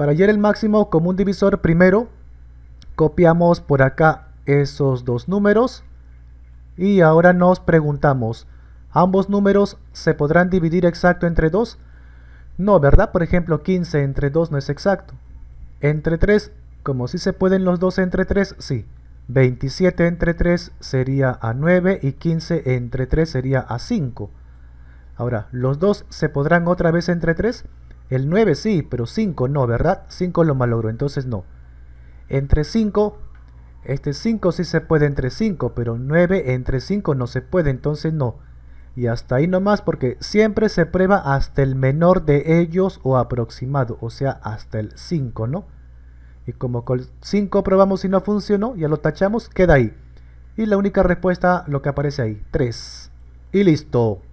Para hallar el máximo común divisor primero, copiamos por acá esos dos números y ahora nos preguntamos, ¿ambos números se podrán dividir exacto entre 2? No, ¿verdad? Por ejemplo, 15 entre 2 no es exacto. Entre 3, como si se pueden los dos entre 3, sí. 27 entre 3 sería a 9 y 15 entre 3 sería a 5. Ahora, ¿los dos se podrán otra vez entre 3? El 9 sí, pero 5 no, ¿verdad? 5 lo malogro, entonces no. Entre 5, este 5 sí se puede entre 5, pero 9 entre 5 no se puede, entonces no. Y hasta ahí nomás porque siempre se prueba hasta el menor de ellos o aproximado, o sea, hasta el 5, ¿no? Y como con 5 probamos y no funcionó, ya lo tachamos, queda ahí. Y la única respuesta, lo que aparece ahí, 3. Y listo.